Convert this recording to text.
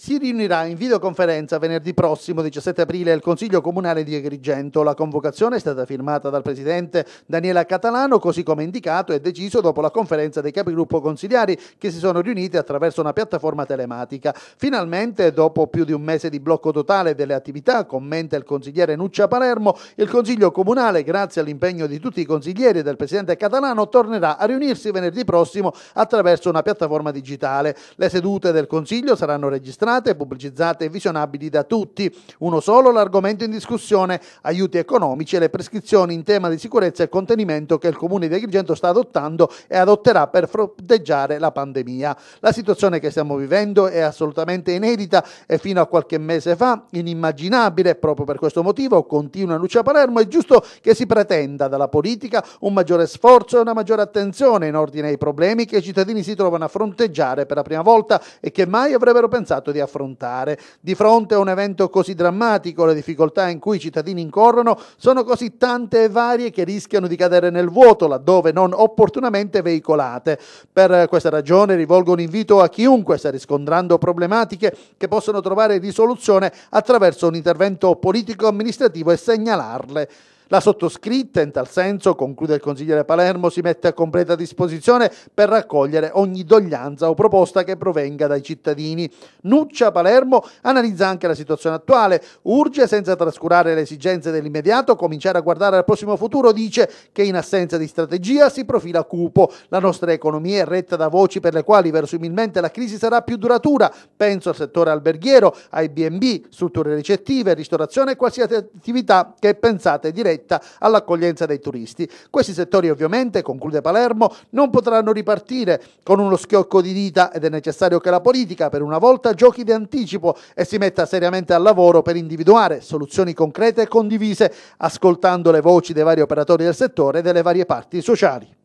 Si riunirà in videoconferenza venerdì prossimo 17 aprile al Consiglio Comunale di Agrigento. La convocazione è stata firmata dal presidente Daniela Catalano, così come indicato e deciso dopo la conferenza dei capigruppo consigliari che si sono riuniti attraverso una piattaforma telematica. Finalmente, dopo più di un mese di blocco totale delle attività, commenta il consigliere Nuccia Palermo, il Consiglio Comunale, grazie all'impegno di tutti i consiglieri e del presidente Catalano, tornerà a riunirsi venerdì prossimo attraverso una piattaforma digitale. Le sedute del Consiglio saranno registrate illustrate, pubblicizzate e visionabili da tutti. Uno solo l'argomento in discussione, aiuti economici e le prescrizioni in tema di sicurezza e contenimento che il Comune di Agrigento sta adottando e adotterà per fronteggiare la pandemia. La situazione che stiamo vivendo è assolutamente inedita e fino a qualche mese fa inimmaginabile. Proprio per questo motivo, continua Lucia Palermo, è giusto che si pretenda dalla politica un maggiore sforzo e una maggiore attenzione in ordine ai problemi che i cittadini si trovano a fronteggiare per la prima volta e che mai avrebbero pensato di di affrontare. Di fronte a un evento così drammatico, le difficoltà in cui i cittadini incorrono sono così tante e varie che rischiano di cadere nel vuoto laddove non opportunamente veicolate. Per questa ragione rivolgo un invito a chiunque sta riscontrando problematiche che possono trovare risoluzione attraverso un intervento politico-amministrativo e segnalarle. La sottoscritta, in tal senso, conclude il consigliere Palermo, si mette a completa disposizione per raccogliere ogni doglianza o proposta che provenga dai cittadini. Nuccia Palermo analizza anche la situazione attuale, urge senza trascurare le esigenze dell'immediato cominciare a guardare al prossimo futuro, dice che in assenza di strategia si profila cupo. La nostra economia è retta da voci per le quali verosimilmente la crisi sarà più duratura. Penso al settore alberghiero, ai B&B, strutture ricettive, ristorazione e qualsiasi attività che pensate diretta diretta all'accoglienza dei turisti. Questi settori ovviamente, conclude Palermo, non potranno ripartire con uno schiocco di dita ed è necessario che la politica per una volta giochi di anticipo e si metta seriamente al lavoro per individuare soluzioni concrete e condivise, ascoltando le voci dei vari operatori del settore e delle varie parti sociali.